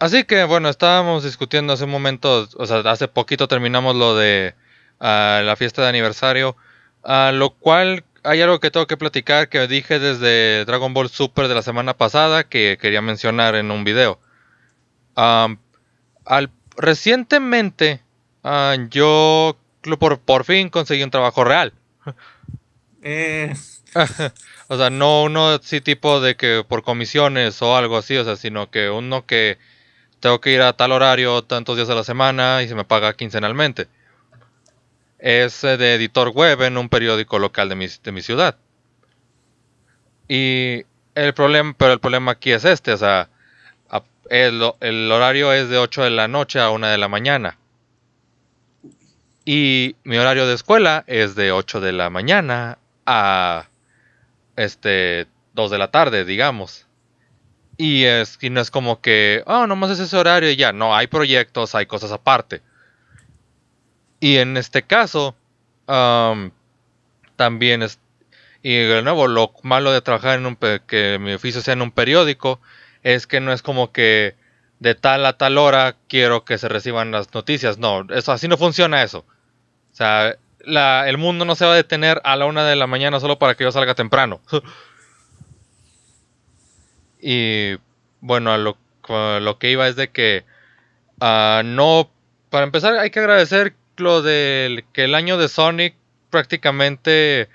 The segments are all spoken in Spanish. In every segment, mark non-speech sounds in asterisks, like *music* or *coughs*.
Así que bueno, estábamos discutiendo hace un momento, o sea, hace poquito terminamos lo de ah, la fiesta de aniversario, ah, lo cual hay algo que tengo que platicar que dije desde Dragon Ball Super de la semana pasada que quería mencionar en un video. recientemente ah, yo por, por, fin conseguí un trabajo real. *laughs* o sea, no uno así tipo de que por comisiones o algo así, o sea, sino que uno que tengo que ir a tal horario tantos días a la semana y se me paga quincenalmente. Es eh, de editor web en un periódico local de mi, ciudad. Y el problema, pero el problema aquí es este, o sea, el, horario es de 8 de la noche a 1 de la mañana. Y mi horario de escuela es de 8 de la mañana a este 2 de la tarde, digamos. Y, es, y no es como que, oh, nomás es ese horario y ya. No, hay proyectos, hay cosas aparte. Y en este caso, también es. Y de nuevo, lo malo de trabajar en un. que mi oficio sea en un periódico, es que no es como que de tal a tal hora quiero que se reciban las noticias. No, eso, así no funciona eso. O sea, el mundo no se va a detener a la una de la mañana solo para que yo salga temprano. *laughs* Y bueno, a lo, que iba es de que ah, no, para empezar hay que agradecer lo del que el año de Sonic prácticamente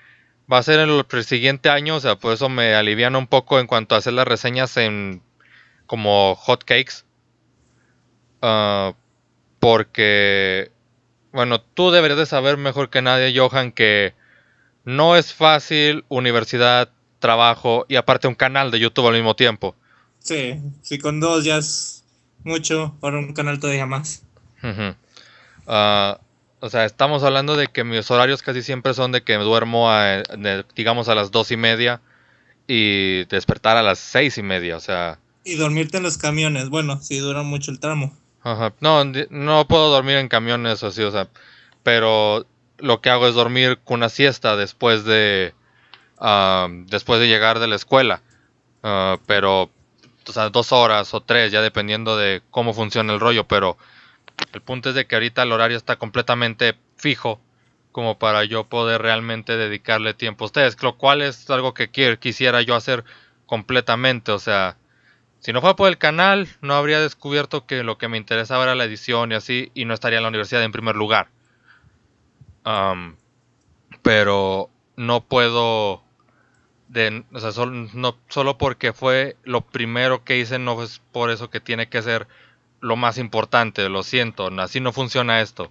va a ser en el, siguiente año, o sea, por eso me aliviano un poco en cuanto a hacer las reseñas en como hotcakes. cakes, ah, porque, bueno, tú deberías de saber mejor que nadie, Johan, que no es fácil universidad, trabajo y aparte un canal de YouTube al mismo tiempo. Sí, sí, con dos ya es mucho, para un canal todavía más. Ah, o sea, estamos hablando de que mis horarios casi siempre son de que duermo, digamos, a las dos y media y despertar a las seis y media, o sea... Y dormirte en los camiones, bueno, si sí, dura mucho el tramo. Ajá. No, no puedo dormir en camiones así, o sea, pero lo que hago es dormir con una siesta después de, después de llegar de la escuela. Ah, pero, o sea, dos horas o tres, ya dependiendo de cómo funciona el rollo. Pero el punto es de que ahorita el horario está completamente fijo como para yo poder realmente dedicarle tiempo a ustedes, lo cual es algo que quisiera yo hacer completamente, o sea, si no fuera por el canal, no habría descubierto que lo que me interesaba era la edición y así, y no estaría en la universidad en primer lugar. pero no puedo solo, no, solo porque fue lo primero que hice, no es por eso que tiene que ser lo más importante, lo siento, así no funciona esto.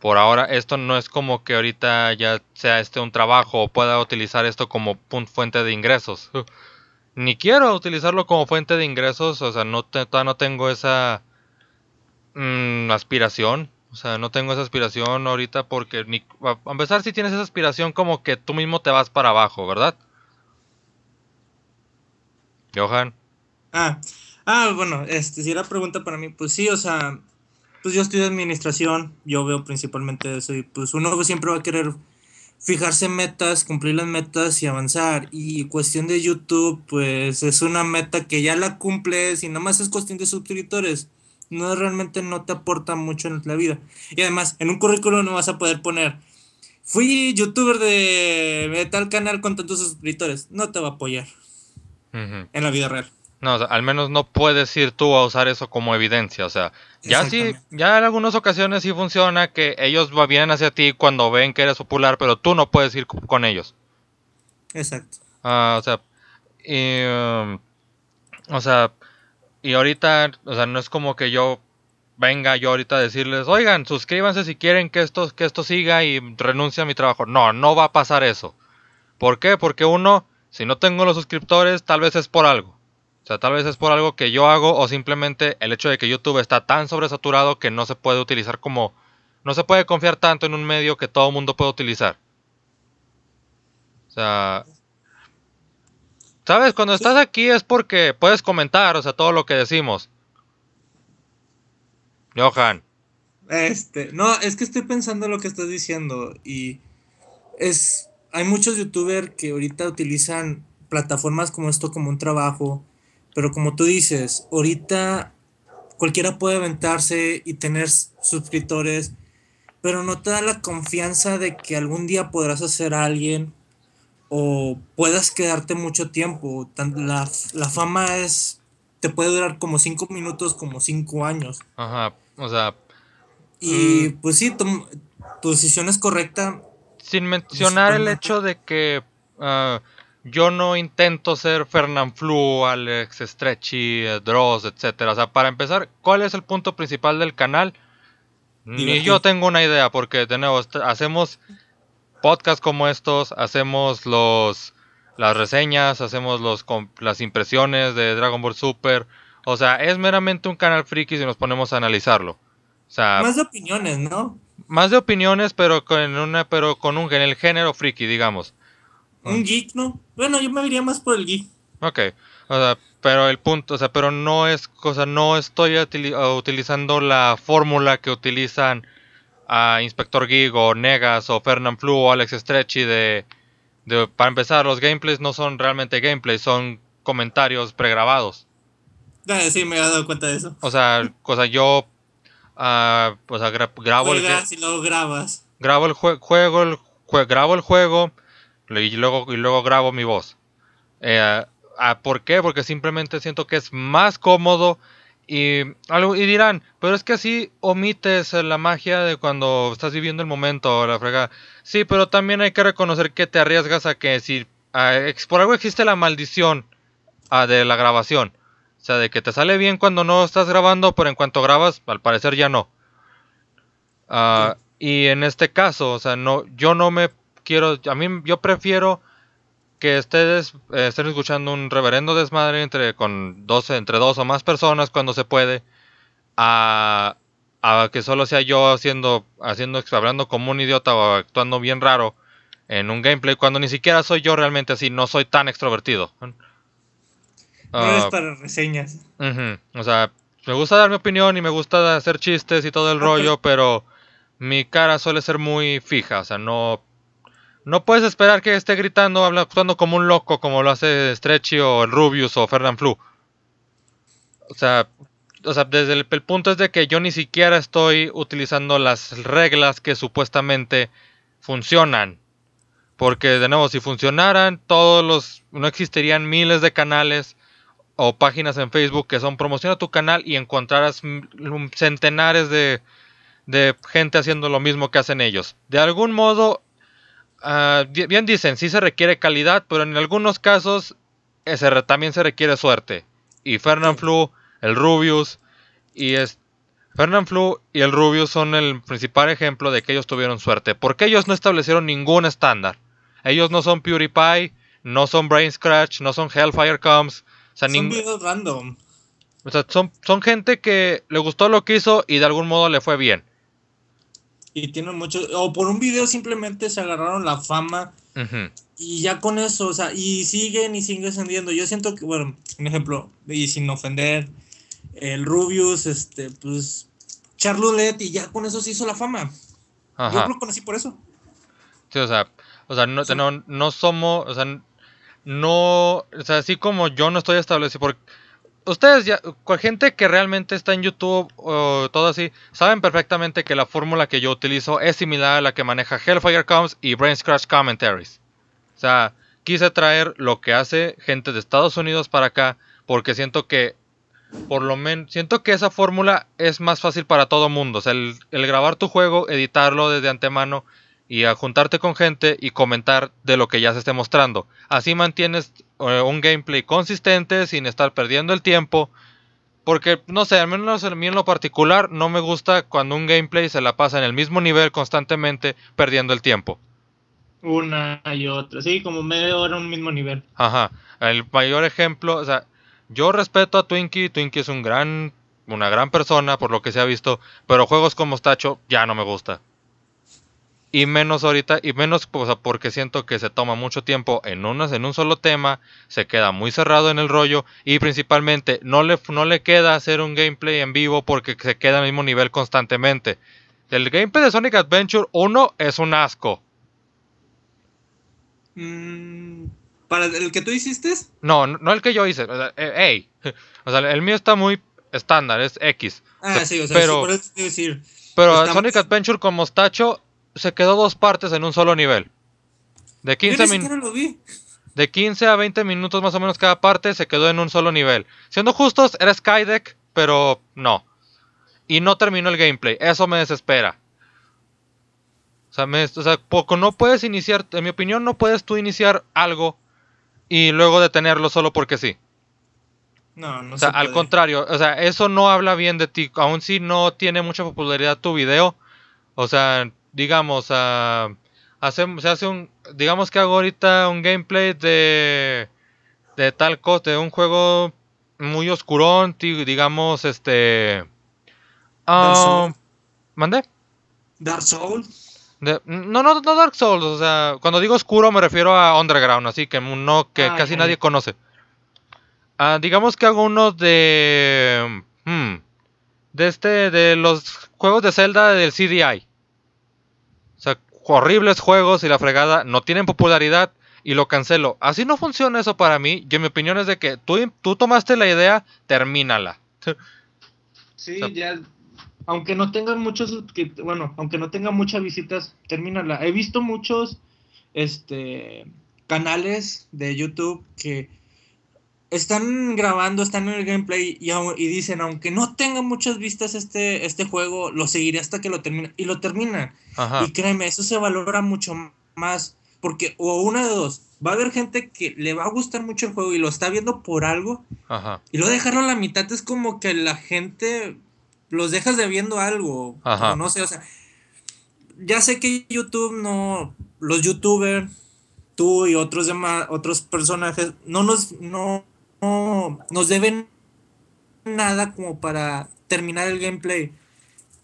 Por ahora, esto no es como que ahorita ya sea este un trabajo o pueda utilizar esto como fuente de ingresos. *laughs* Ni quiero utilizarlo como fuente de ingresos, o sea, no no tengo esa mm, aspiración. O sea, no tengo esa aspiración ahorita porque ni, a empezar si tienes esa aspiración como que tú mismo te vas para abajo, ¿verdad? Johan. Ah, ah, bueno, este, si era pregunta para mí, pues sí, o sea, pues yo estudio administración, yo veo principalmente eso y pues uno siempre va a querer fijarse metas, cumplir las metas y avanzar. Y cuestión de YouTube, pues es una meta que ya la cumples y nada más es cuestión de suscriptores. No realmente no te aporta mucho en la vida. Y además, en un currículo no vas a poder poner, fui youtuber de tal canal con tantos suscriptores. No te va a apoyar en la vida real. No, al menos no puedes ir tú a usar eso como evidencia. O sea, ya sí, ya en algunas ocasiones sí funciona que ellos vienen hacia ti cuando ven que eres popular, pero tú no puedes ir con ellos. Exacto. Ah, o sea, y, um, o sea, y ahorita, o sea, no es como que yo venga yo ahorita a decirles, oigan, suscríbanse si quieren que esto, que esto siga y renuncie a mi trabajo. No, no va a pasar eso. ¿Por qué? Porque uno, si no tengo los suscriptores, tal vez es por algo. O sea, tal vez es por algo que yo hago o simplemente el hecho de que YouTube está tan sobresaturado que no se puede utilizar como... No se puede confiar tanto en un medio que todo el mundo puede utilizar. O sea... ¿Sabes? Cuando estás aquí es porque puedes comentar, o sea, todo lo que decimos. Johan. Este, no, es que estoy pensando lo que estás diciendo y es hay muchos youtubers que ahorita utilizan plataformas como esto como un trabajo, pero como tú dices, ahorita cualquiera puede aventarse y tener suscriptores, pero no te da la confianza de que algún día podrás hacer a alguien o puedas quedarte mucho tiempo. La, la fama es, te puede durar como cinco minutos, como cinco años. Ajá, o sea... Y mm. pues sí, tu decisión es correcta, sin mencionar el hecho de que ah, yo no intento ser Flu, Alex Stretchy, eh, Dross, etcétera. O sea, para empezar, ¿cuál es el punto principal del canal? Ni yo tengo una idea, porque de nuevo, hacemos podcasts como estos, hacemos los las reseñas, hacemos los las impresiones de Dragon Ball Super. O sea, es meramente un canal friki si nos ponemos a analizarlo. O más opiniones, ¿no? Más de opiniones, pero con una, pero con un en el género friki, digamos. Un mm. geek, ¿no? Bueno, yo me iría más por el geek. Ok. O sea, pero el punto, o sea, pero no es cosa, no estoy utilizando la fórmula que utilizan a Inspector Geek o Negas o Fernan Flu o Alex Stretchy de, de, para empezar, los gameplays no son realmente gameplays, son comentarios pregrabados. Ah, sí, me he dado cuenta de eso. O sea, cosa, *laughs* yo Ah, pues ah, grabo el grabas. Grabo el juego, grabo el juego y luego, y luego grabo mi voz. Eh, ah, ¿Por qué? Porque simplemente siento que es más cómodo y, algo, y dirán, pero es que así omites la magia de cuando estás viviendo el momento, la frega. Sí, pero también hay que reconocer que te arriesgas a que si por algo existe la maldición de la grabación. O sea, de que te sale bien cuando no estás grabando, pero en cuanto grabas, al parecer ya no. Ah, y en este caso, o sea, no, yo no me quiero, a mí yo prefiero que ustedes eh, estén escuchando un reverendo desmadre entre con 12, entre dos o más personas cuando se puede, a, que solo sea yo haciendo, haciendo, hablando como un idiota o actuando bien raro en un gameplay cuando ni siquiera soy yo realmente así, no soy tan extrovertido. Ah, no es para reseñas. O sea, me gusta dar mi opinión y me gusta hacer chistes y todo el rollo, pero mi cara suele ser muy fija. O sea, no, no puedes esperar que esté gritando, hablando como un loco, como lo hace Stretchy o el Rubius o Fernand Flu. O sea, desde el, el, punto es de que yo ni siquiera estoy utilizando las reglas que supuestamente funcionan. Porque de nuevo, si funcionaran, todos los. no existirían miles de canales o páginas en Facebook que son promoción a tu canal y encontrarás centenares de, gente haciendo lo mismo que hacen ellos. De algún modo, ah, bien dicen, sí se requiere calidad, pero en algunos casos ese, también se requiere suerte. Y Fernand Flu, el Rubius y es, Fernand Flu y el Rubius son el principal ejemplo de que ellos tuvieron suerte, porque ellos no establecieron ningún estándar. Ellos no son PewDiePie, no son Brain Scratch, no son Hellfire son videos random. O sea, son, gente que le gustó lo que hizo y de algún modo le fue bien. Y tienen mucho... O por un video simplemente se agarraron la fama. Y ya con eso, o sea, y siguen y siguen ascendiendo. Yo siento que, bueno, un ejemplo, y sin ofender, el Rubius, este, pues, Charlotte, y ya con eso se hizo la fama. Ajá. Yo lo conocí por eso. Sí, o sea, o sea, no, no, no somos, o sea, no, o sea, así como yo no estoy establecido, porque ustedes ya, gente que realmente está en YouTube o todo así, saben perfectamente que la fórmula que yo utilizo es similar a la que maneja Hellfire Comms y Brain Scratch Commentaries. O sea, quise traer lo que hace gente de Estados Unidos para acá, porque siento que, por lo menos, siento que esa fórmula es más fácil para todo mundo. O sea, el grabar tu juego, editarlo desde antemano y a juntarte con gente y comentar de lo que ya se esté mostrando. Así mantienes eh, un gameplay consistente sin estar perdiendo el tiempo. Porque, no sé, al menos a mí en lo particular no me gusta cuando un gameplay se la pasa en el mismo nivel constantemente perdiendo el tiempo. Una y otra, sí, como medio en un mismo nivel. Ajá, el mayor ejemplo, o sea, yo respeto a Twinkie, Twinkie es un gran, una gran persona por lo que se ha visto, pero juegos como Stacho ya no me gusta. Y menos ahorita, y menos o porque siento que se toma mucho tiempo en, unas, en un solo tema, se queda muy cerrado en el rollo y principalmente no le, no le queda hacer un gameplay en vivo porque se queda al mismo nivel constantemente. El gameplay de Sonic Adventure 1 es un asco. Mm, ¿Para el que tú hiciste? No, no, el que yo hice. O sea, eh, *laughs* o sea, el mío está muy estándar, es X. Ah, sí, pero, por eso te decir. Pero Sonic Adventure con mostacho se quedó dos partes en un solo nivel. De 15 minutos. De 15 a 20 minutos más o menos cada parte se quedó en un solo nivel. Siendo justos, era Skydeck, pero no. Y no terminó el gameplay. Eso me desespera. O sea, poco, no puedes iniciar, en mi opinión, no puedes tú iniciar algo y luego detenerlo solo porque sí. No, no o sea, al contrario, o sea, eso no habla bien de ti. Aún si no tiene mucha popularidad tu video, o sea, digamos, a, se hace un, digamos que hago ahorita un gameplay de, de tal coste de un juego muy oscurón, digamos, este, ah, ¿mande? Dark Souls. no, no, no Dark Souls, o sea, cuando digo oscuro me refiero a underground, así que no, que ah, casi nadie conoce. Ah, digamos que hago uno de... Hmm, de este, de los juegos de Zelda del CDI horribles juegos y la fregada, no tienen popularidad y lo cancelo. Así no funciona eso para mí. Yo mi opinión es de que tú, tú tomaste la idea, termínala. Sí, ya aunque no tengan muchos bueno, aunque no tengan muchas visitas, termínala. He visto muchos este canales de YouTube que están grabando, están en el gameplay y, dicen, aunque no tenga muchas vistas este, este juego, lo seguiré hasta que lo termine. Y lo terminan. Y créeme, eso se valora mucho más, porque o una de dos, va a haber gente que le va a gustar mucho el juego y lo está viendo por algo, y luego dejarlo a la mitad es como que la gente los dejas de viendo algo, no sé, o sea, ya sé que YouTube no, los youtubers, tú y otros demás, otros personajes, no nos, no, no nos deben nada como para terminar el gameplay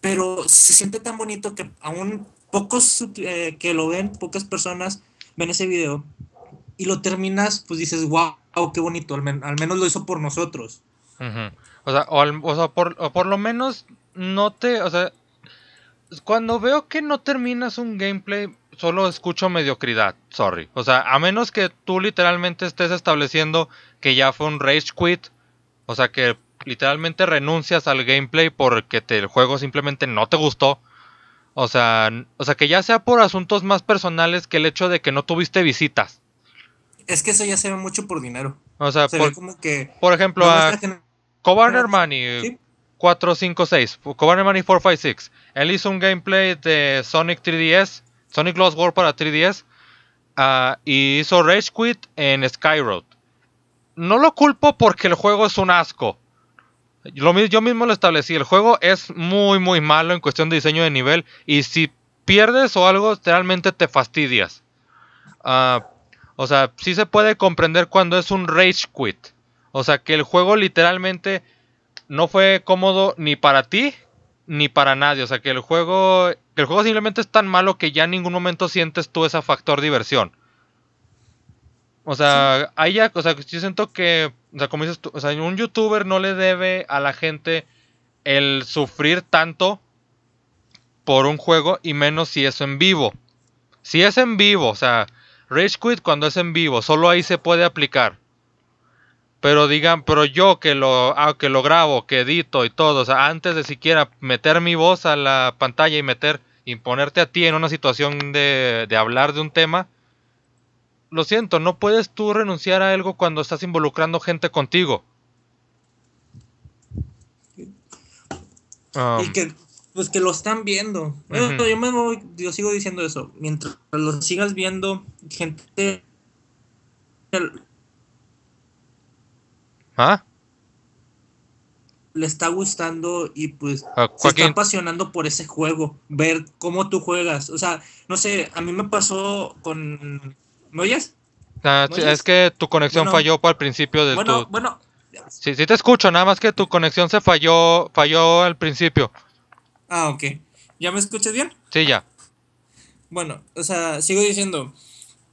pero se siente tan bonito que aún pocos eh, que lo ven, pocas personas ven ese video y lo terminas, pues dices, wow, qué bonito, al, menos lo hizo por nosotros. O sea, o, sea por, o por lo menos no te, o sea, cuando veo que no terminas un gameplay, solo escucho mediocridad, sorry. O sea, a menos que tú literalmente estés estableciendo que ya fue un rage quit, o sea, que literalmente renuncias al gameplay porque el juego simplemente no te gustó. O sea, o sea, que ya sea por asuntos más personales que el hecho de que no tuviste visitas. Es que eso ya se ve mucho por dinero. O sea, por, ejemplo, a Money 456, Cobarn Money 456. Él hizo un gameplay de Sonic 3DS, Sonic Lost World para 3DS, ah, y hizo Rage Quit en Skyroad. No lo culpo porque el juego es un asco. Lo, yo mismo lo establecí, el juego es muy, muy malo en cuestión de diseño de nivel y si pierdes o algo, realmente te fastidias. Ah, o sea, sí se puede comprender cuando es un rage quit. O sea, que el juego literalmente no fue cómodo ni para ti ni para nadie. O sea, que el juego, el juego simplemente es tan malo que ya en ningún momento sientes tú ese factor diversión. O sea, ahí ya, o sea, yo siento que o sea, como dices o sea, un youtuber no le debe a la gente el sufrir tanto por un juego y menos si es en vivo. Si es en vivo, o sea, Rage Quit cuando es en vivo, solo ahí se puede aplicar. Pero digan, pero yo que lo, ah, que lo grabo, que edito y todo, o sea, antes de siquiera meter mi voz a la pantalla y meter, imponerte a ti en una situación de, de hablar de un tema, lo siento, no puedes tú renunciar a algo cuando estás involucrando gente contigo. Y um, que, pues que lo están viendo. Yo sigo diciendo eso. Mientras lo sigas viendo, gente. ¿Ah? Le está gustando y pues ah, se está apasionando por ese juego. Ver cómo tú juegas. O sea, no sé, a mí me pasó con ¿Me ah, oyes? es que tu conexión falló al principio de bueno, Bueno, Sí, sí te escucho, nada más que tu conexión se falló, falló al principio. Ah, ok. ¿Ya me escuchas bien? Sí, ya. Bueno, o sea, sigo diciendo,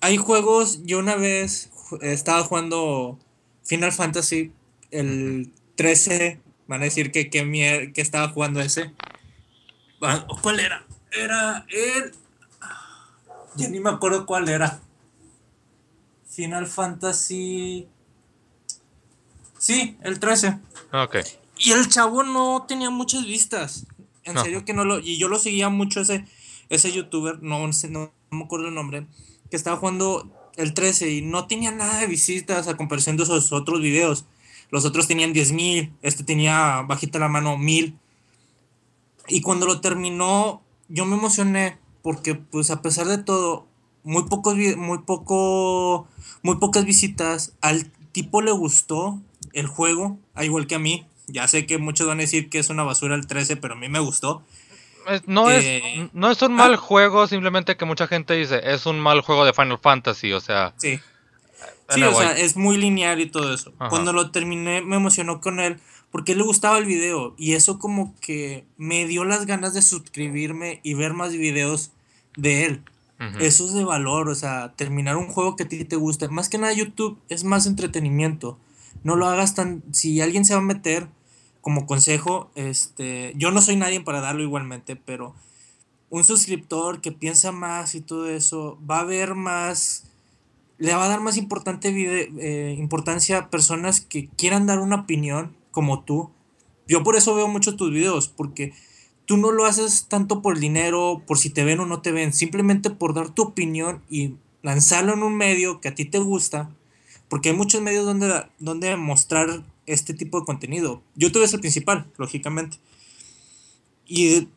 hay juegos, yo una vez estaba jugando Final Fantasy, el 13, van a decir que, qué que estaba jugando ese. Ah, ¿Cuál era? Era el... Ya ni me acuerdo cuál era. Final Fantasy. Sí, el 13. Ah, ok. Y el chavo no tenía muchas vistas. En serio que no lo. Y yo lo seguía mucho ese, ese youtuber, no, no, me acuerdo el nombre, que estaba jugando el 13 y no tenía nada de visitas a comparación de esos otros videos. Los otros tenían 10.000 mil, este tenía bajita la mano mil. Y cuando lo terminó, yo me emocioné porque pues a pesar de todo, muy pocos muy poco muy pocas visitas al tipo le gustó el juego al igual que a mí ya sé que muchos van a decir que es una basura el 13 pero a mí me gustó no, es, eh, no es un mal ah. juego, simplemente que mucha gente dice, es un mal juego de Final Fantasy, o sea. Sí. o sea, es muy lineal y todo eso. Cuando lo terminé me emocionó con él porque le gustaba el video y eso como que me dio las ganas de suscribirme y ver más videos de él. Eso es de valor, o sea, terminar un juego que a ti te guste. Más que nada YouTube es más entretenimiento. No lo hagas tan... Si alguien se va a meter como consejo, este, yo no soy nadie para darlo igualmente, pero un suscriptor que piensa más y todo eso, va a ver más, le va a dar más importante eh, importancia a personas que quieran dar una opinión como tú. Yo por eso veo mucho tus videos, porque tú no lo haces tanto por el dinero, por si te ven o no te ven, simplemente por dar tu opinión y lanzarlo en un medio que a ti te gusta, porque hay muchos medios donde, donde mostrar este tipo de contenido. YouTube es el principal, lógicamente. Y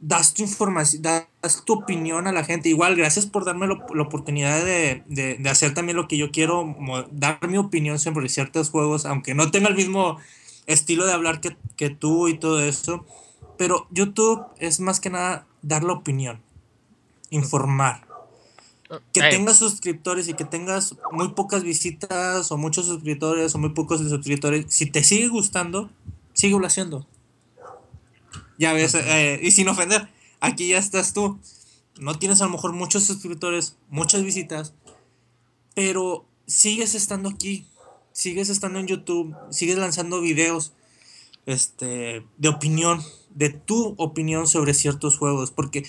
das tu información, das tu opinión a la gente. Igual, gracias por darme la oportunidad de, hacer también lo que yo quiero, dar mi opinión sobre ciertos juegos, aunque no tenga el mismo estilo de hablar que, que tú y todo eso pero YouTube es más que nada dar la opinión, informar. Que tengas suscriptores y que tengas muy pocas visitas o muchos suscriptores o muy pocos suscriptores, si te sigue gustando, lo haciendo. Ya ves, eh, y sin ofender, aquí ya estás tú. No tienes a lo mejor muchos suscriptores, muchas visitas, pero sigues estando aquí, sigues estando en YouTube, sigues lanzando videos este, de opinión, de tu opinión sobre ciertos juegos, porque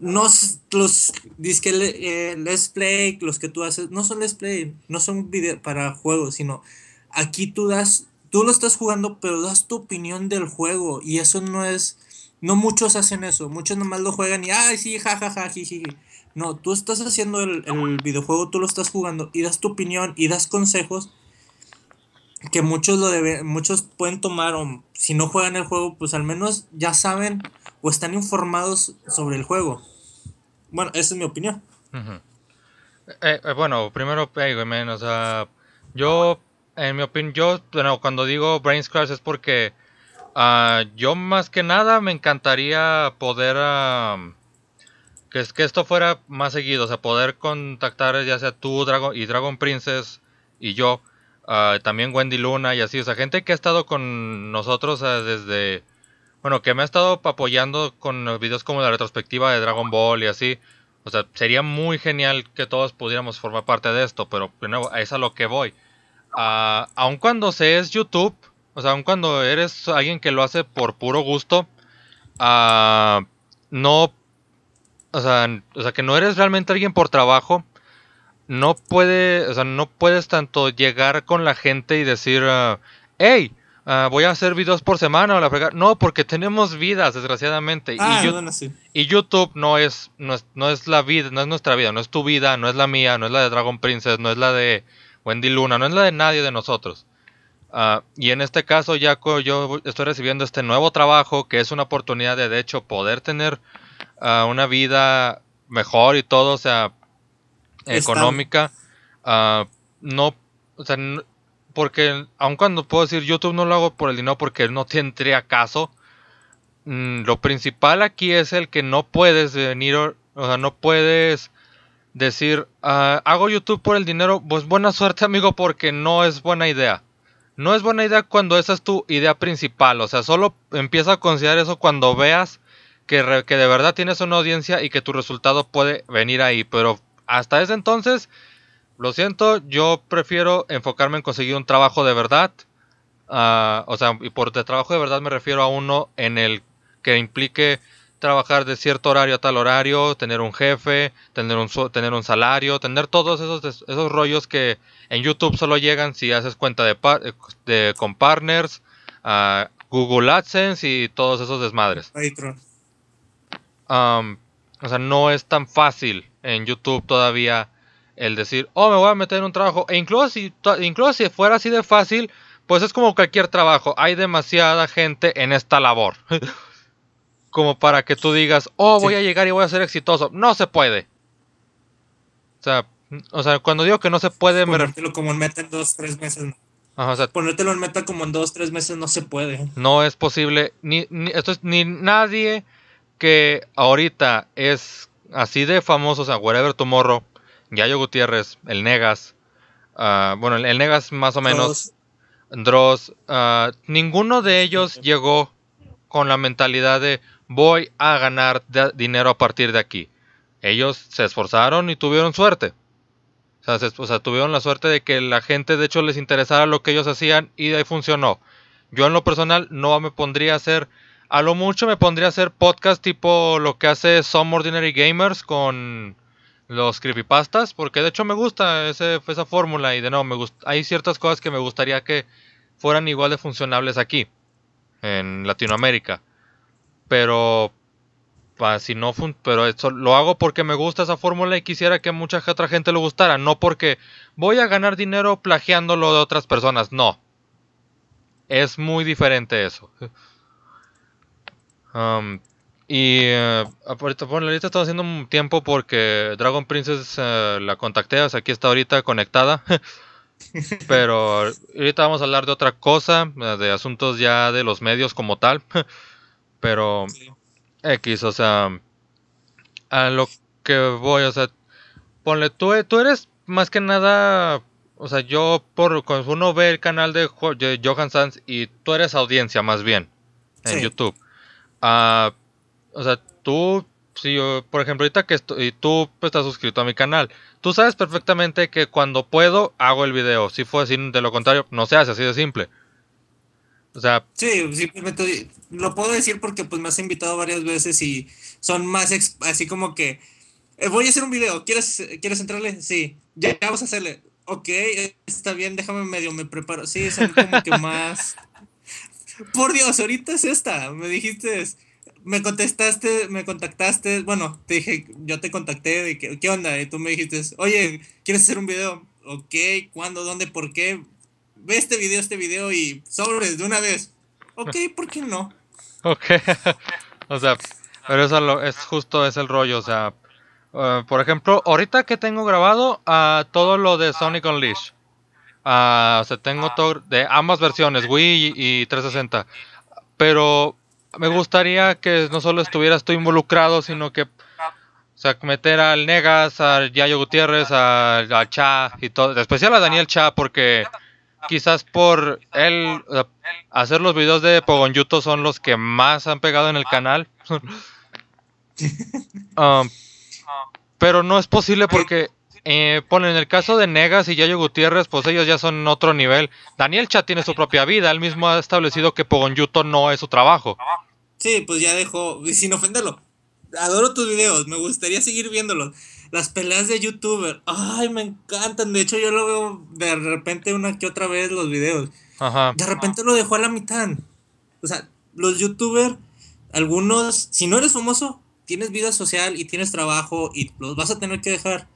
no los disque les eh, play, los que tú haces, no son let's play, no son video para juegos, sino aquí tú das, tú lo estás jugando, pero das tu opinión del juego y eso no es, no muchos hacen eso, muchos nomás lo juegan y, ay, sí, jajaja, ja, ja, No, tú estás haciendo el videojuego, tú lo estás jugando y das tu opinión y das consejos que muchos lo deben, muchos pueden tomar o si no juegan el juego, pues al menos ya saben o están informados sobre el juego. Bueno, esa es mi opinión. Eh, eh, bueno, primero, o yo, en mi opinión, yo, bueno, cuando digo Brain es porque ah, yo más que nada me encantaría poder, que, esto fuera más seguido, o sea, poder contactar ya sea tú Dragon, y Dragon Princess y yo Ah, también Wendy Luna y así, o sea, gente que ha estado con nosotros ah, desde, bueno, que me ha estado apoyando con los videos como la retrospectiva de Dragon Ball y así, o sea, sería muy genial que todos pudiéramos formar parte de esto, pero de nuevo, es a lo que voy. Ah, aun cuando se YouTube, o sea, aun cuando eres alguien que lo hace por puro gusto, no, o sea, que no eres realmente alguien por trabajo, no puede, o sea, no puedes tanto llegar con la gente y decir, ah, hey, ah, voy a hacer videos por semana o la No, porque tenemos vidas, desgraciadamente. y, ah, YouTube no es, no es, la vida, no es nuestra vida, no es tu vida, no es la mía, no es la de Dragon Princess, no es la de Wendy Luna, no es la de nadie de nosotros. y en este caso, ya yo estoy recibiendo este nuevo trabajo que es una oportunidad de, de hecho, poder tener una vida mejor y todo, o sea, económica. Ah, no, o sea, porque aun cuando puedo decir YouTube no lo hago por el dinero porque no tendría caso. Mm, lo principal aquí es el que no puedes venir, o sea, no puedes decir, ah, hago YouTube por el dinero, pues buena suerte amigo porque no es buena idea. No es buena idea cuando esa es tu idea principal, o sea, solo empieza a considerar eso cuando veas que, que de verdad tienes una audiencia y que tu resultado puede venir ahí, pero hasta ese entonces, lo siento, yo prefiero enfocarme en conseguir un trabajo de verdad. Ah, o sea, y por trabajo de verdad me refiero a uno en el que implique trabajar de cierto horario a tal horario, tener un jefe, tener un, tener un salario, tener todos esos, esos rollos que en YouTube solo llegan si haces cuenta de, eh, de con partners, ah, Google AdSense y todos esos desmadres. o sea, no es tan fácil en YouTube todavía el decir, oh, me voy a meter en un trabajo. E incluso si, incluso si fuera así de fácil, pues es como cualquier trabajo. Hay demasiada gente en esta labor. *laughs* como para que tú digas, oh, voy a llegar y voy a ser exitoso. No se puede. O sea, o sea cuando digo que no se puede... Ponértelo como en meta en dos, tres meses. Ajá, Ponértelo en meta como en dos, tres meses no se puede. No es posible. esto es, ni nadie que ahorita es así de famosos, a sea, Wherever Tomorrow, Yayo Gutiérrez, el Negas, ah, bueno, el, Negas más o menos, Dross, ah, ninguno de ellos llegó con la mentalidad de voy a ganar dinero a partir de aquí. Ellos se esforzaron y tuvieron suerte. O sea, o sea, tuvieron la suerte de que la gente de hecho les interesara lo que ellos hacían y de ahí funcionó. Yo en lo personal no me pondría a hacer a lo mucho me pondría a hacer podcast tipo lo que hace Some Ordinary Gamers con los creepypastas, porque de hecho me gusta esa fórmula y de no, me hay ciertas cosas que me gustaría que fueran igual de funcionables aquí, en Latinoamérica. Pero, si no, pero eso lo hago porque me gusta esa fórmula y quisiera que mucha otra gente lo gustara, no porque voy a ganar dinero plagiándolo de otras personas, no. Es muy diferente eso. Um, y eh, bueno, ahorita estaba haciendo un tiempo porque Dragon Princess eh, la contacté, o sea, aquí está ahorita conectada. *laughs* Pero ahorita vamos a hablar de otra cosa, eh, de asuntos ya de los medios como tal. *laughs* Pero X, o sea, a lo que voy, o sea, ponle, tú, tú eres más que nada, o sea, yo por cuando uno ve el canal de, de Johan Sanz y tú eres audiencia más bien en YouTube. Ah, o sea, tú, si por ejemplo, ahorita que estoy, tú pues, estás suscrito a mi canal, tú sabes perfectamente que cuando puedo hago el video. Si fue así, de lo contrario, no se hace así de simple. O sea, sí, simplemente lo puedo decir porque pues me has invitado varias veces y son más así como que eh, voy a hacer un video, ¿quieres, ¿quieres entrarle? Sí, ya vamos a hacerle. Ok, está bien, déjame medio, me preparo. Sí, son como que *laughs* más por Dios, ahorita es esta. Me dijiste, me contestaste, me contactaste. Bueno, te dije, yo te contacté, de ¿qué onda? Y tú me dijiste, oye, ¿quieres hacer un video? Ok, ¿cuándo? ¿Dónde? ¿Por qué? Ve este video, este video y sobre de una vez. Ok, ¿por qué no? Ok. *laughs* o sea, pero eso es justo, es el rollo. O sea, eh, por ejemplo, ahorita que tengo grabado a ah, todo lo de Sonic Unleashed Ah, o sea, tengo ah. de ambas versiones, Wii y, 360. Pero me gustaría que no solo estuvieras tú involucrado, sino que o sea, meter al Negas, al Yayo Gutiérrez, al, Cha y todo, especial a Daniel Cha, porque quizás por él hacer los videos de Pogonyuto son los que más han pegado en el canal. *laughs* Um, pero no es posible porque eh, en el caso de Negas y Yayo Gutiérrez, pues ellos ya son otro nivel. Daniel Chat tiene su propia vida, él mismo ha establecido que Pogonyuto no es su trabajo. Sí, pues ya dejó, sin ofenderlo. Adoro tus videos, me gustaría seguir viéndolos. Las peleas de youtuber, ay, me encantan. De hecho, yo lo veo de repente una que otra vez los videos. Ajá. De repente lo dejó a la mitad. O sea, los youtubers, algunos, si no eres famoso, tienes vida social y tienes trabajo y los vas a tener que dejar.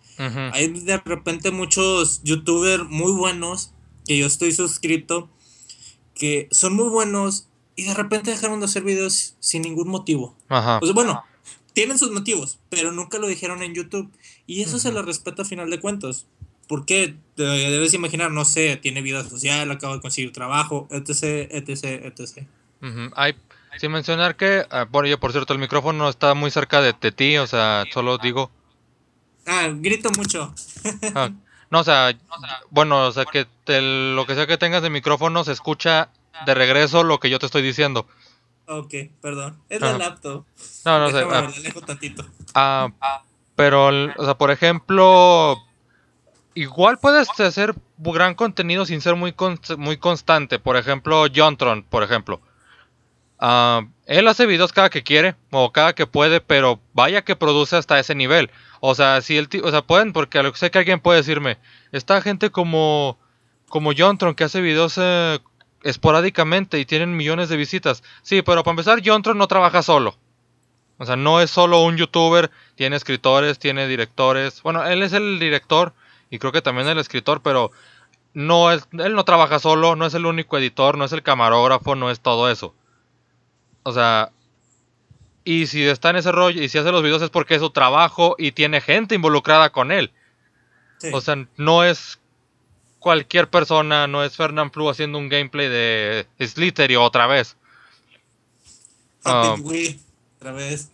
Hay de repente muchos youtubers muy buenos que yo estoy suscrito, que son muy buenos y de repente dejaron de hacer videos sin ningún motivo. Pues bueno, tienen sus motivos, pero nunca lo dijeron en YouTube. Y eso se lo respeto a final de cuentas. Porque debes imaginar, no sé, tiene vida social, acaba de conseguir trabajo, etc, etc, etc. Hay, sin mencionar que, ah, bueno, yo por cierto, el micrófono está muy cerca de, de ti, o sea, solo digo Ah, grito mucho. Ah, no, o sea, bueno, o sea, que lo que sea que tengas de micrófono se escucha de regreso lo que yo te estoy diciendo. Ok, perdón. Es la laptop. No, no sé. Ah. tantito. Ah, pero, o sea, por ejemplo, igual puedes hacer gran contenido sin ser muy, muy constante. Por ejemplo, Jontron, por ejemplo. Ah, él hace videos cada que quiere o cada que puede, pero vaya que produce hasta ese nivel. O sea, si el o sea, pueden, porque lo que sé que alguien puede decirme, Está gente como, como Jontron que hace videos eh, esporádicamente y tienen millones de visitas. Sí, pero para empezar, Jontron no trabaja solo. O sea, no es solo un youtuber, tiene escritores, tiene directores. Bueno, él es el director y creo que también el escritor, pero no es, él no trabaja solo, no es el único editor, no es el camarógrafo, no es todo eso. O sea, y si está en ese rollo y si hace los videos es porque es su trabajo y tiene gente involucrada con él. O sea, no es cualquier persona, no es Fernand flu haciendo un gameplay de Slither.io otra vez. Ah, otra vez.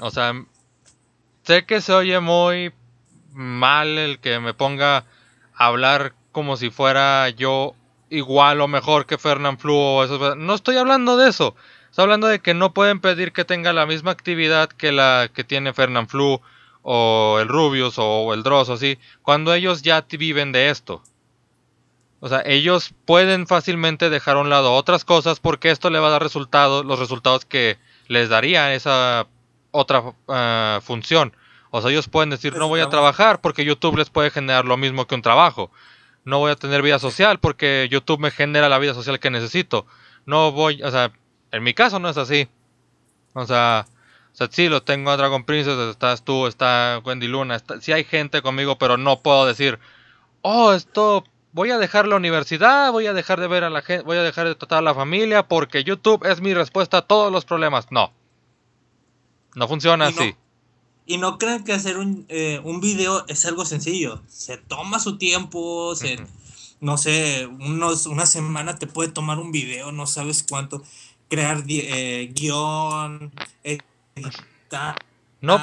o sea, sé que se oye muy mal el que me ponga a hablar como si fuera yo igual o mejor que Fernand Fluo. Eso. No estoy hablando de eso. Está hablando de que no pueden pedir que tenga la misma actividad que la que tiene Fernan Flu o el Rubius o el Dross o así, cuando ellos ya viven de esto. O sea, ellos pueden fácilmente dejar a un lado otras cosas porque esto le va a dar resultados, los resultados que les daría esa otra ah, función. O sea, ellos pueden decir, no voy a trabajar porque YouTube les puede generar lo mismo que un trabajo. No voy a tener vida social porque YouTube me genera la vida social que necesito. No voy, o sea, en mi caso no es así. O sea, o sea sí, lo tengo a Dragon Princess, estás tú, está Wendy Luna, sí hay gente conmigo, pero no puedo decir, oh, esto, voy a dejar la universidad, voy a dejar de ver a la gente, voy a dejar de tratar a la familia, porque YouTube es mi respuesta a todos los problemas. No. No funciona así. y no crean que hacer eh, un, video es algo sencillo. Se toma su tiempo, se, no sé, unos, una semana te puede tomar un video, no sabes cuánto crear eh, guión, editar, no.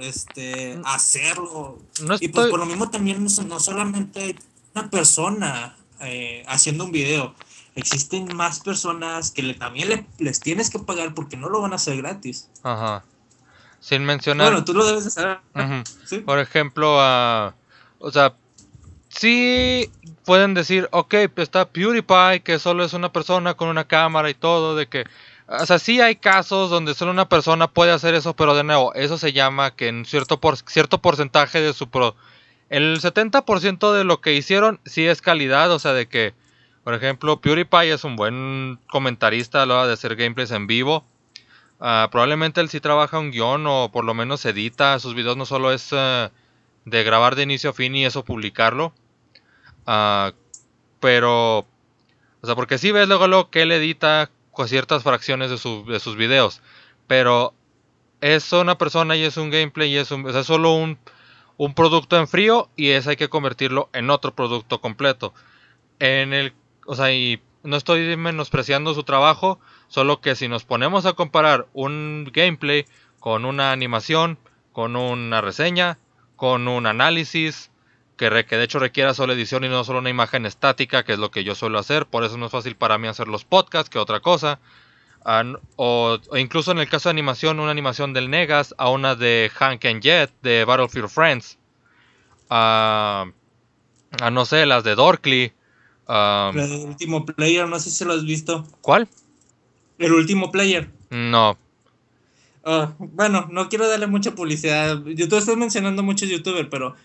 este, mm. hacerlo. Y pues, por lo mismo también no solamente una persona eh, haciendo un video, existen más personas que también les tienes que pagar porque no lo van a hacer gratis. Ajá. Sin mencionar. Bueno, tú lo debes Por ejemplo, a o sea, sí pueden decir, ok, pues está PewDiePie, que solo es una persona con una cámara y todo, de que... O sea, sí hay casos donde solo una persona puede hacer eso, pero de nuevo, eso se llama que en cierto, por, cierto porcentaje de su... Pro, el 70% de lo que hicieron sí es calidad, o sea, de que, por ejemplo, PewDiePie es un buen comentarista a la hora de hacer gameplays en vivo. Ah, probablemente él sí trabaja un guión o por lo menos edita sus videos, no solo es... Eh, de grabar de inicio a fin y eso publicarlo. Ah, pero, o sea, porque si ves luego, lo que él edita con ciertas fracciones de, sus videos. Pero es una persona y es un gameplay y es, un, solo un, producto en frío y es hay que convertirlo en otro producto completo. En el, o sea, y no estoy menospreciando su trabajo, solo que si nos ponemos a comparar un gameplay con una animación, con una reseña, con un análisis que, de hecho requiera solo edición y no solo una imagen estática, que es lo que yo suelo hacer, por eso no es fácil para mí hacer los podcasts que otra cosa. Ah, o, incluso en el caso de animación, una animación del Negas a una de Hank and Jet de Battlefield Friends. Ah, a no sé, las de Dorkly. Ah, el último player, no sé si lo has visto. ¿Cuál? El último player. No. Ah, bueno, no quiero darle mucha publicidad. Youtube tú estás mencionando muchos youtubers, pero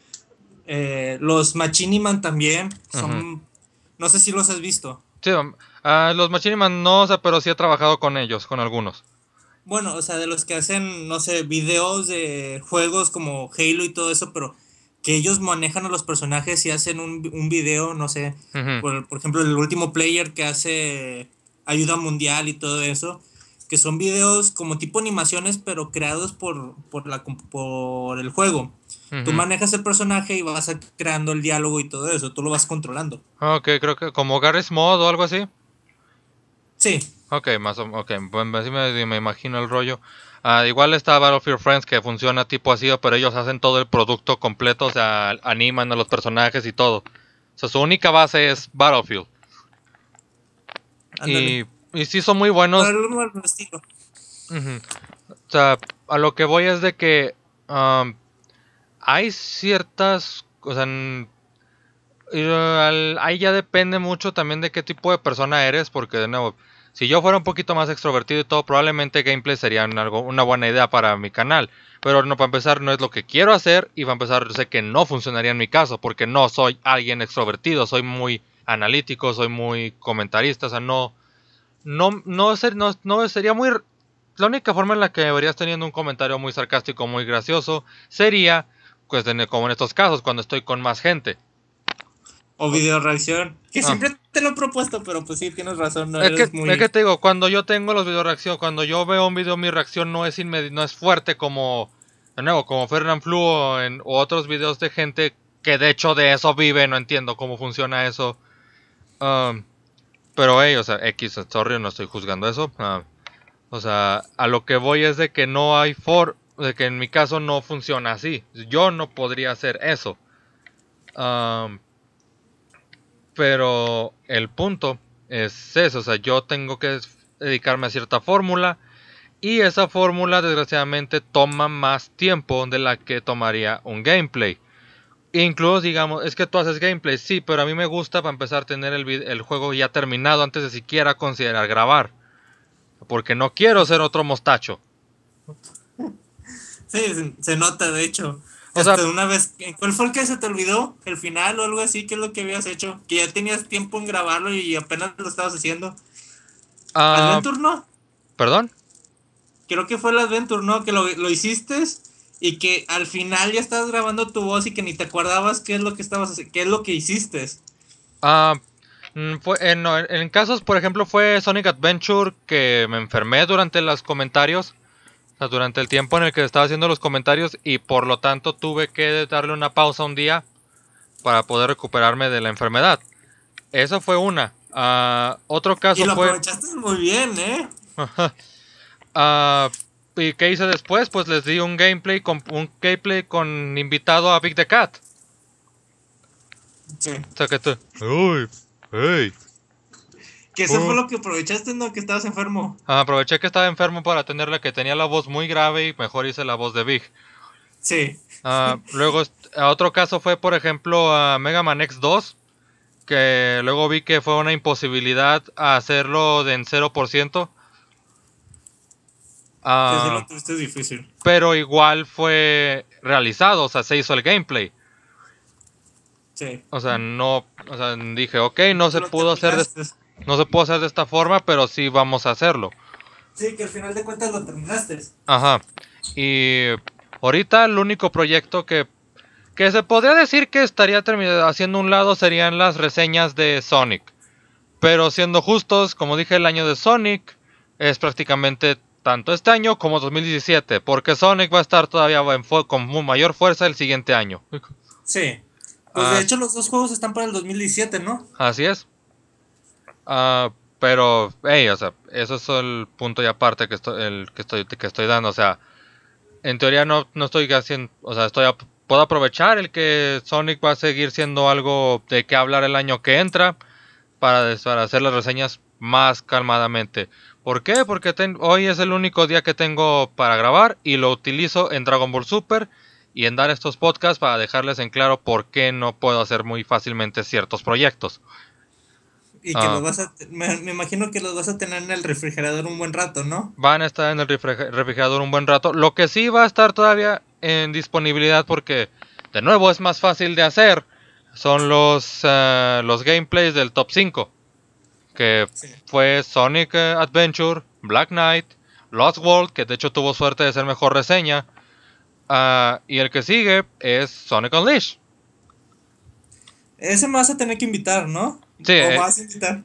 eh, los Machiniman también son. No sé si los has visto. Sí, ah, los Machiniman no, o sea, pero sí he trabajado con ellos, con algunos. Bueno, o sea, de los que hacen, no sé, videos de juegos como Halo y todo eso, pero que ellos manejan a los personajes y hacen un, un video, no sé, por, por ejemplo, el último player que hace ayuda mundial y todo eso que son videos como tipo animaciones, pero creados por, la, por el juego. Tú manejas el personaje y vas creando el diálogo y todo eso, tú lo vas controlando. Ah, ok, creo que como Garry's Mod o algo así. Sí. Ok, más o, okay. así me, imagino el rollo. Ah, igual está Battlefield Friends que funciona tipo así, pero ellos hacen todo el producto completo, o sea, animan a los personajes y todo. O sea, su única base es Battlefield. Y sí son muy buenos. O sea, a lo que voy es de que um, hay ciertas. O sea, ahí ya depende mucho también de qué tipo de persona eres, porque de nuevo, si yo fuera un poquito más extrovertido y todo, probablemente gameplay sería una buena idea para mi canal. Pero no, para empezar, no es lo que quiero hacer y para empezar, sé que no funcionaría en mi caso, porque no soy alguien extrovertido, soy muy analítico, soy muy comentarista, o sea, no, no, no, no, sería muy... La única forma en la que deberías teniendo un comentario muy sarcástico, muy gracioso, sería, pues en, como en estos casos, cuando estoy con más gente. O video reacción, que ah. siempre te lo he propuesto, pero pues sí, tienes razón. No es, que, muy... es te digo, cuando yo tengo los video reacción, cuando yo veo un video, mi reacción no es, no es fuerte como, de nuevo, como Fernan Fluo o, en, otros videos de gente que de hecho de eso vive, no entiendo cómo funciona eso. Um, pero, o sea, X, sorry, no estoy juzgando eso. Ah, o sea, a lo que voy es de que no hay for... De que en mi caso no funciona así. Yo no podría hacer eso. pero el punto es eso. O sea, yo tengo que dedicarme a cierta fórmula. Y esa fórmula, desgraciadamente, toma más tiempo de la que tomaría un gameplay. Incluso, digamos, es que tú haces gameplay, sí, pero a mí me gusta para empezar tener el, juego ya terminado antes de siquiera considerar grabar. Porque no quiero ser otro mostacho. Sí, se nota, de hecho. O este, una vez, eh, ¿cuál fue el que se te olvidó? ¿El final o algo así? ¿Qué es lo que habías hecho? Que ya tenías tiempo en grabarlo y apenas lo estabas haciendo. Ah, ¿Adventure no? ¿Perdón? Creo que fue el Adventure, ¿no? Que lo, lo hiciste y que al final ya estás grabando tu voz y que ni te acordabas qué es lo que estabas qué es lo que hiciste. Ah, mm, eh, en, en, casos, por ejemplo, fue Sonic Adventure que me enfermé durante los comentarios, o sea, durante el tiempo en el que estaba haciendo los comentarios y por lo tanto tuve que darle una pausa un día para poder recuperarme de la enfermedad. Eso fue una. Ah, otro caso y lo aprovechaste muy bien, ¿eh? *laughs* Ah, ¿Y qué hice después? Pues les di un gameplay con, un gameplay con invitado a Big the Cat. Sí. O sea que tú. Uy, Que eso fue oh. lo que aprovechaste, ¿no? Que estabas enfermo. Ah, aproveché que estaba enfermo para atenderle, que tenía la voz muy grave y mejor hice la voz de Big. Sí. Ah, *laughs* luego, otro caso fue, por ejemplo, a Mega Man X2, que luego vi que fue una imposibilidad hacerlo de en 0%. Ah, difícil. Pero igual fue realizado, o sea, se hizo el gameplay. Sí. O sea, no, dije, ok, no se pudo hacer de, no se de esta forma, pero sí vamos a hacerlo. Sí, que al final de cuentas lo terminaste. Ajá. Y ahorita el único proyecto que que se podría decir que estaría haciendo un lado serían las reseñas de Sonic. Pero siendo justos, como dije, el año de Sonic es prácticamente tanto este año como 2017, porque Sonic va a estar todavía con mayor fuerza el siguiente año. Sí. Pues de ah. hecho los dos juegos están para el 2017, ¿no? Así es. Ah, pero, hey, o sea, eso es el punto y aparte que estoy, que estoy, que estoy dando. O sea, en teoría no, no estoy haciendo, o sea, estoy puedo aprovechar el que Sonic va a seguir siendo algo de que hablar el año que entra para, para hacer las reseñas más calmadamente. ¿Por qué? Porque hoy es el único día que tengo para grabar y lo utilizo en Dragon Ball Super y en dar estos podcasts para dejarles en claro por qué no puedo hacer muy fácilmente ciertos proyectos. Y que ah. vas a, me, imagino que los vas a tener en el refrigerador un buen rato, ¿no? Van a estar en el refrigerador un buen rato. Lo que sí va a estar todavía en disponibilidad porque, de nuevo, es más fácil de hacer. Son los, eh, los gameplays del top 5 que fue Sonic Adventure, Black Knight, Lost World, que de hecho tuvo suerte de ser mejor reseña, ah, y el que sigue es Sonic Unleashed. Ese me vas a tener que invitar, ¿no? Sí. O eh, vas a invitar.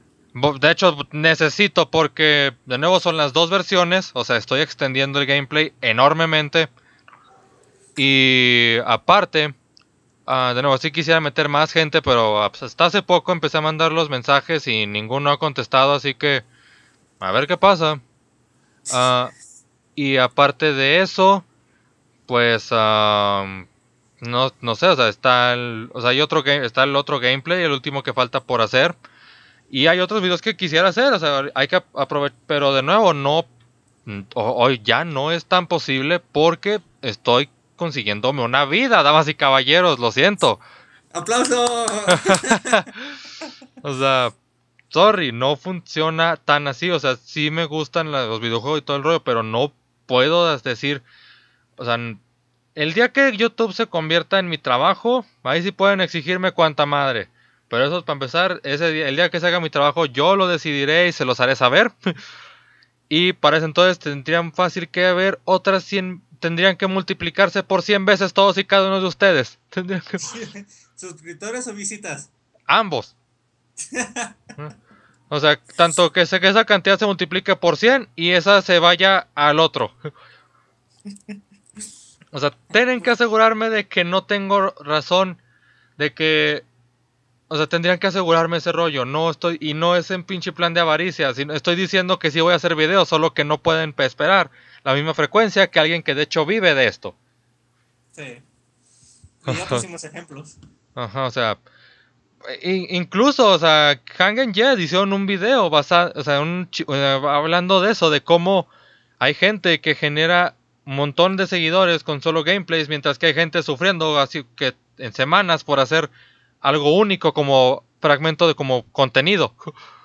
De hecho, necesito porque de nuevo son las dos versiones, o sea, estoy extendiendo el gameplay enormemente. Y aparte, Ah, de nuevo, sí quisiera meter más gente, pero ah, pues, hasta hace poco empecé a mandar los mensajes y ninguno ha contestado, así que a ver qué pasa. Ah, y aparte de eso, pues no, no, sé, o sea, está el, hay otro está el otro gameplay, el último que falta por hacer. Y hay otros videos que quisiera hacer, o sea, hay que aprovechar, pero de nuevo, no, mm, hoy ya no es tan posible porque estoy consiguiéndome una vida, damas y caballeros, lo siento. ¡Aplauso! *laughs* o sea, sorry, no funciona tan así. O sea, sí me gustan los videojuegos y todo el rollo, pero no puedo decir. O sea, el día que YouTube se convierta en mi trabajo, ahí sí pueden exigirme cuanta madre. Pero eso, es para empezar, ese día, el día que se haga mi trabajo, yo lo decidiré y se los haré saber. *laughs* y para ese entonces tendrían fácil que haber otras 100 tendrían que multiplicarse por 100 veces todos y cada uno de ustedes. *laughs* ¿Suscriptores o visitas? Ambos. *laughs* o sea, tanto que, se, que esa cantidad se multiplique por 100 y esa se vaya al otro. *laughs* o sea, tienen que asegurarme de que no tengo razón, de que... O sea, tendrían que asegurarme ese rollo. No estoy y no es en pinche plan de avaricia. Sino estoy diciendo que sí voy a hacer videos, solo que no pueden esperar la misma frecuencia que alguien que de hecho vive de esto. Sí. *laughs* ya ejemplos. Ajá, o sea, incluso, o sea, Hangen Jet hizo un video basado, o sea, hablando de eso, de cómo hay gente que genera un montón de seguidores con solo gameplays, mientras que hay gente sufriendo así que en semanas por hacer algo único como fragmento de como contenido. *laughs*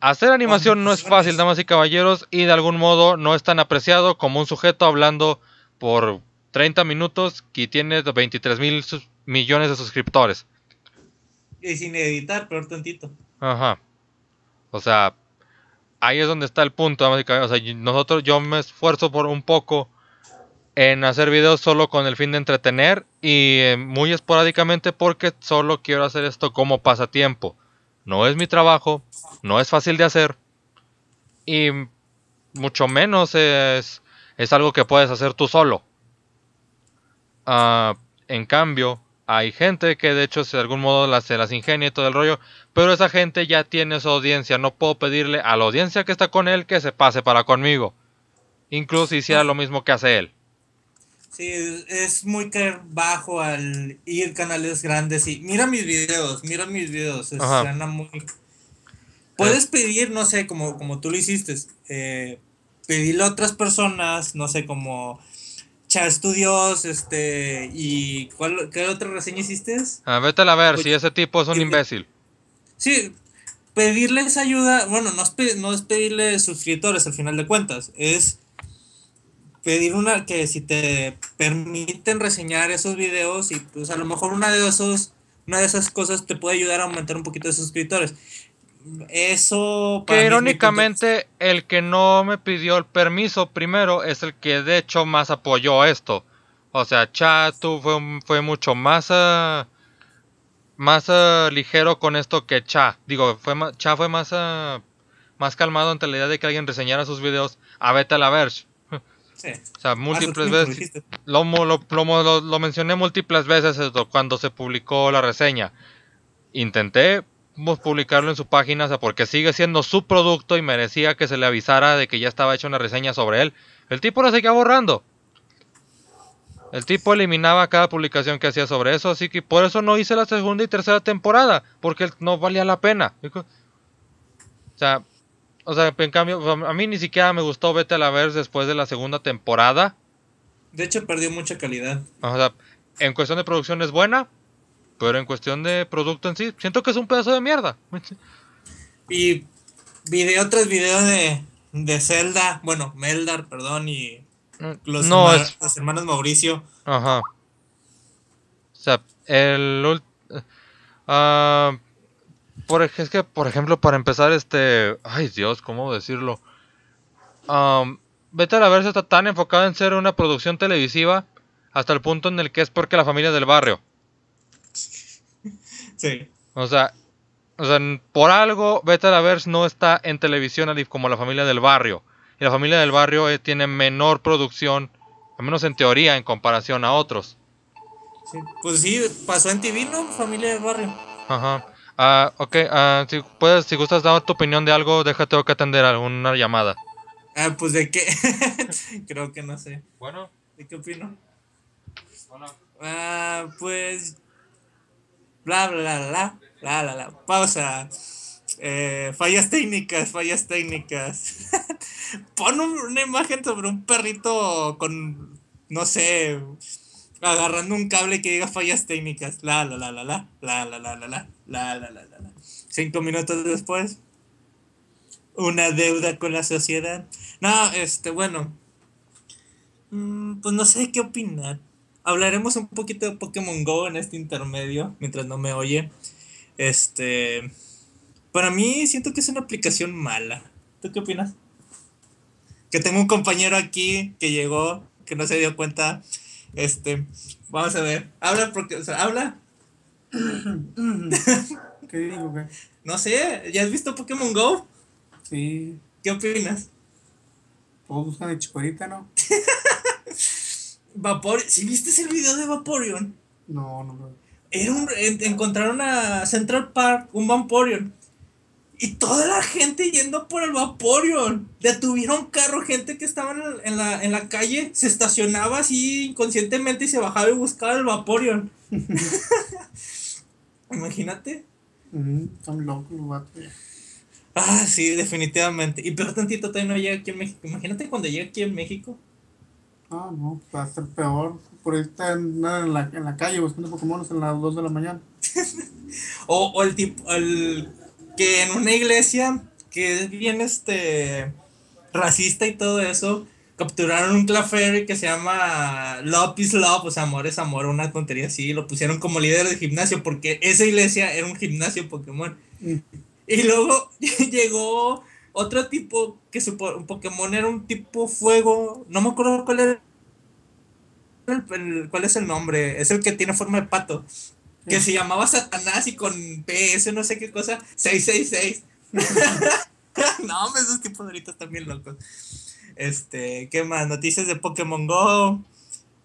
Hacer animación no es fácil, damas y caballeros, y de algún modo no es tan apreciado como un sujeto hablando por 30 minutos que tiene 23 mil millones de suscriptores. Y sin editar, peor tantito. Ajá. O sea, ahí es donde está el punto, damas y caballeros. nosotros, yo me esfuerzo por un poco en hacer videos solo con el fin de entretener y eh, muy esporádicamente porque solo quiero hacer esto como pasatiempo no es mi trabajo, no es fácil de hacer y mucho menos es, es algo que puedes hacer tú solo. Ah, en cambio, hay gente que de hecho de algún modo las, se las ingenia y todo el rollo, pero esa gente ya tiene su audiencia, no puedo pedirle a la audiencia que está con él que se pase para conmigo, incluso si hiciera lo mismo que hace él. Sí, es muy caer bajo al ir canales grandes y mira mis videos, mira mis videos. gana muy... Puedes pedir, no sé, como, como tú lo hiciste, eh, pedirle a otras personas, no sé, como Chat Studios, este, y ¿cuál, ¿qué otra reseña hiciste? a ah, vete a ver, pues, si ese tipo es un imbécil. Sí, pedirles ayuda, bueno, no es, no es pedirle suscriptores al final de cuentas, es pedir una que si te permiten reseñar esos videos y pues a lo mejor una de esos una de esas cosas te puede ayudar a aumentar un poquito de suscriptores. Eso que irónicamente el que no me pidió el permiso primero es el que de hecho más apoyó esto. O sea, Chatu fue, fue mucho más eh, más eh, ligero con esto que Cha. Digo, fue Cha fue más eh, más calmado ante la idea de que alguien reseñara sus videos a Beta la Verge o sea, ah, múltiples veces. Lo, lo, mencioné múltiples veces cuando se publicó la reseña. Intenté pues, publicarlo en su página, porque sigue siendo su producto y merecía que se le avisara de que ya estaba hecha una reseña sobre él. El tipo lo seguía borrando. El tipo eliminaba cada publicación que hacía sobre eso, así que por eso no hice la segunda y tercera temporada, porque no valía la pena. O sea, o sea, en cambio, a mí ni siquiera me gustó Vete a la Verse después de la segunda temporada. De hecho, perdió mucha calidad. O sea, en cuestión de producción es buena, pero en cuestión de producto en sí, siento que es un pedazo de mierda. Y video tras video de, de Zelda, bueno, Meldar, perdón, y los, no, hermanos, Mauricio. Ajá. O sea, el... ah por, es que, por ejemplo, para empezar, este. Ay, Dios, ¿cómo decirlo? Um, Vete está tan enfocada en ser una producción televisiva hasta el punto en el que es porque la familia del barrio. *laughs* Sí. O sea, por algo Beta no está en televisión como la familia del barrio. Y la familia del barrio eh, tiene menor producción, al menos en teoría, en comparación a otros. Sí, pues sí, pasó en TV, ¿no? Familia del barrio. Ajá. Ah, ok, ah, si puedes, si gustas dar tu opinión de algo, déjate que atender alguna llamada. Ah, pues de qué. *laughs* Creo que no sé. Bueno. ¿De qué opino? Bueno. Ah, pues. Bla, bla, bla, bla. Bla, bla, bla. Pausa. Eh, fallas técnicas, fallas técnicas. *laughs* Pon una imagen sobre un perrito con, no sé, agarrando un cable que diga fallas técnicas. La, la, la, la, la, la, la, la, la, la, la, Cinco minutos después, una deuda con la sociedad. No, este, bueno. Pues no sé qué opinar. Hablaremos un poquito de Pokémon Go en este intermedio, mientras no me oye. Este. Para mí siento que es una aplicación mala. ¿Tú qué opinas? Que tengo un compañero aquí que llegó, que no se dio cuenta este, vamos a ver. Habla porque, habla. *coughs* ¿Qué digo, No sé, ¿ya has visto Pokémon Go? Sí. ¿Qué opinas? ¿Puedo de ¿no? *laughs* Vapor, si viste el video de Vaporeon? No, no, no. Era un, encontraron a Central Park un Vaporeon y toda la gente yendo por el Vaporeon. Detuvieron carro, gente que estaba en la, en la calle, se estacionaba así inconscientemente y se bajaba y buscaba el Vaporeon. *laughs* Imagínate. son locos los Ah, sí, definitivamente. Y peor tantito todavía no llega aquí en México. Imagínate cuando llega aquí en México. Ah, no, va a ser peor. Por ahí está en, la, en la calle buscando Pokémon a las 2 de la mañana. *laughs* o, o el tipo, que en una iglesia que es bien este racista y todo eso, capturaron un Claferry que se llama Love is Love, o sea, amor es amor, una tontería así, lo pusieron como líder de gimnasio porque esa iglesia era un gimnasio Pokémon. Y luego *laughs* llegó otro tipo que su Pokémon era un tipo fuego, no me acuerdo cuál cuál es el nombre, es el que tiene forma de pato que se llamaba Satanás y con PS, no sé qué cosa, 666. *laughs* no, esos tipos ahorita también bien locos. Este, ¿qué más? Noticias de Pokémon Go.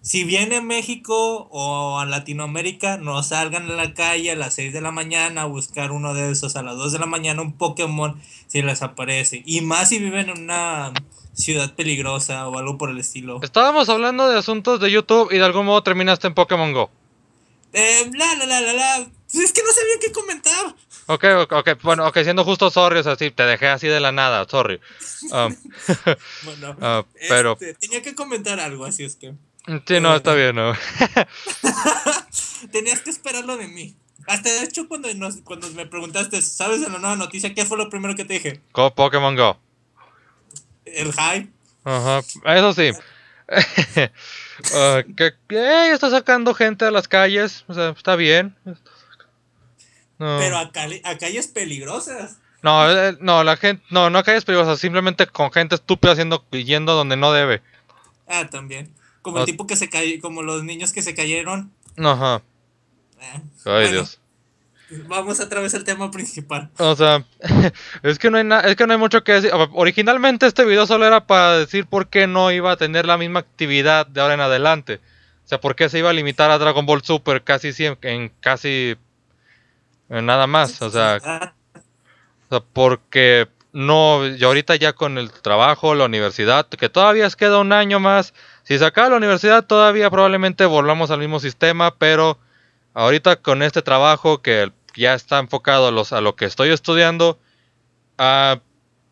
Si viene a México o a Latinoamérica, no salgan a la calle a las 6 de la mañana a buscar uno de esos. A las 2 de la mañana un Pokémon si les aparece. Y más si viven en una ciudad peligrosa o algo por el estilo. Estábamos hablando de asuntos de YouTube y de algún modo terminaste en Pokémon Go eh, bla, la la la Es que no sabía qué comentar. Ok, ok, bueno, ok, siendo justo, sorry, o sea, te dejé así de la nada, sorry. Um, *laughs* bueno, *laughs* ah, este, pero... tenía que comentar algo, así es que... Sí, no, eh, está bien, ¿no? *laughs* Tenías que esperarlo de mí. Hasta de hecho, cuando, cuando me preguntaste, ¿sabes de la nueva noticia? ¿Qué fue lo primero que te dije? Pokémon Go. El hype. Ajá, eso sí. Ah, que, eh, está sacando gente a las calles, está bien. Pero a, calles peligrosas. No, eh, no, la gente, no, no a calles peligrosas, simplemente con gente estúpida haciendo, yendo donde no debe. Ah, también. Como ah. el tipo que se cayó, como los niños que se cayeron. Ajá. Ah, Ay, Dios. Vamos a través del tema principal. O sea, *laughs* es que no hay es que no hay mucho que decir. Originalmente este video solo era para decir por qué no iba a tener la misma actividad de ahora en adelante. O sea, por qué se iba a limitar a Dragon Ball Super casi siempre, en casi nada más. Ah. O sea, porque no, y ahorita ya con el trabajo, la universidad, que todavía queda un año más. Si se la universidad, todavía probablemente volvamos al mismo sistema, pero ahorita con este trabajo que el ya está enfocado a, los, a lo que estoy estudiando, ah,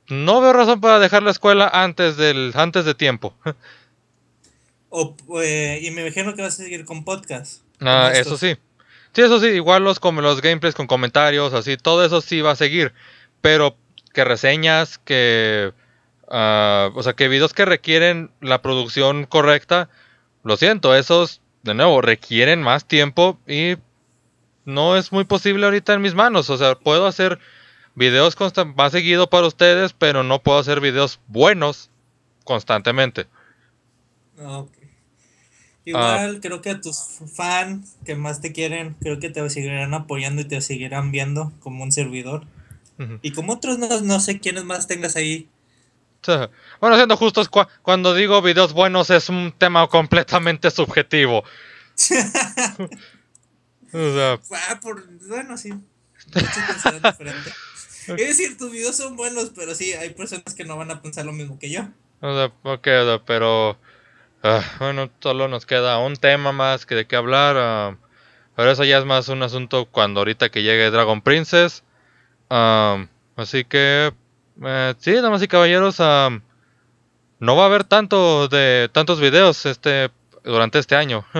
no veo razón para dejar la escuela antes, del, antes de tiempo. Eh, y me imagino que va a seguir con podcast. Ah, eso sí. Sí, eso sí, igual los, como los gameplays con comentarios, así, todo eso sí va a seguir. Pero que reseñas, que... Ah, o sea, que videos que requieren la producción correcta, lo siento, esos, de nuevo, requieren más tiempo y no es muy posible ahorita en mis manos. O sea, puedo hacer videos más seguido para ustedes, pero no puedo hacer videos buenos constantemente. Ah, ah. Igual creo que tus fans que más te quieren, creo que te seguirán apoyando y te seguirán viendo como un servidor. Y como otros no, sé quiénes más tengas ahí. Bueno, siendo justos, cuando digo videos buenos es un tema completamente subjetivo. *laughs* Ah, por, bueno, sí. es decir, tus videos son buenos, pero sí, hay personas que no van a pensar lo mismo que yo. ok, pero. Ah, bueno, solo nos queda un tema más que de qué hablar. Ah, pero eso ya es más un asunto cuando ahorita que llegue Dragon Princess. así que, Sí, eh, sí, damas y caballeros, no va a haber tanto de tantos videos este durante este año. *laughs*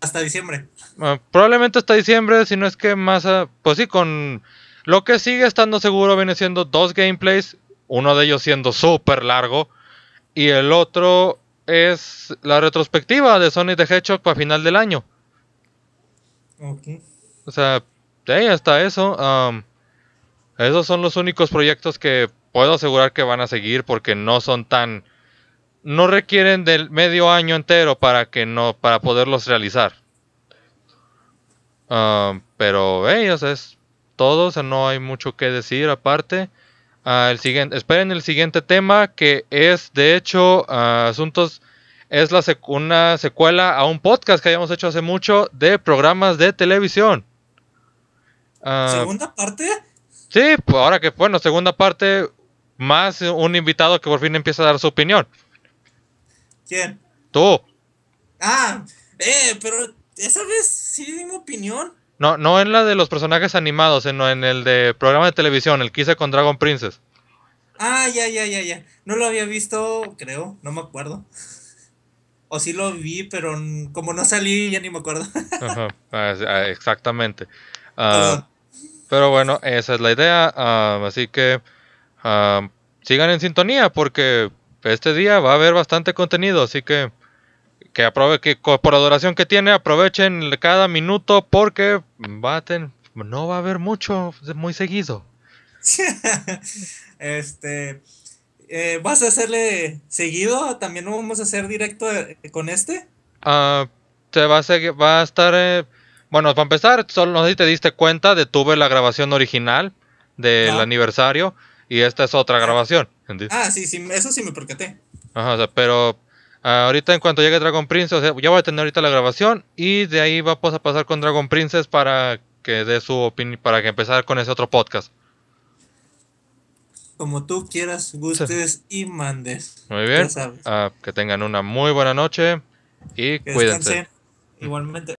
Hasta diciembre. Ah, probablemente hasta diciembre, si no es que más... Ah, pues sí, con... Lo que sigue estando seguro viene siendo dos gameplays, uno de ellos siendo súper largo, y el otro es la retrospectiva de Sonic the Hedgehog para final del año. Okay. O sea, ahí está eso. esos son los únicos proyectos que puedo asegurar que van a seguir porque no son tan... No requieren del medio año entero para, que no, para poderlos realizar. Ah, pero, ellos o sea, es todo, o sea, no hay mucho que decir aparte. Ah, siguiente, esperen el siguiente tema que es, de hecho, ah, asuntos, es la una secuela a un podcast que habíamos hecho hace mucho de programas de televisión. ¿Segunda parte? Sí, pues ahora que, bueno, segunda parte, más un invitado que por fin empieza a dar su opinión. ¿Quién? Tú. Ah, eh, pero esa vez sí mi opinión. No, no en la de los personajes animados, sino en el de programa de televisión, el que con Dragon Princess. Ah, ya, ya, ya, ya. No lo había visto, creo, no me acuerdo. O sí lo vi, pero como no salí, ya ni me acuerdo. *laughs* Ah, ah, exactamente. Ah, pero bueno, esa es la idea. así que sigan en sintonía porque este día va a haber bastante contenido. Así que que, aprove que por la duración que tiene, aprovechen cada minuto porque no va a haber mucho muy seguido. *laughs* este, eh, ¿Vas a hacerle seguido? ¿También lo vamos a hacer directo eh, con este? Ah, va a, seguir, va a estar... Eh, bueno, para empezar, solo no sé te diste cuenta, de tuve la grabación original del ah. aniversario y esta es otra ah. grabación. Ah, sí, sí, eso sí me percaté. Ajá, pero ahorita en cuanto llegue Dragon Princess, ya voy a tener ahorita la grabación y de ahí vamos pues, a pasar con Dragon Princess para que dé su opinión, para que empezar con ese otro podcast. Como tú quieras, gustes y mandes. Muy bien. Ah, que tengan una muy buena noche y que cuídense. Igualmente.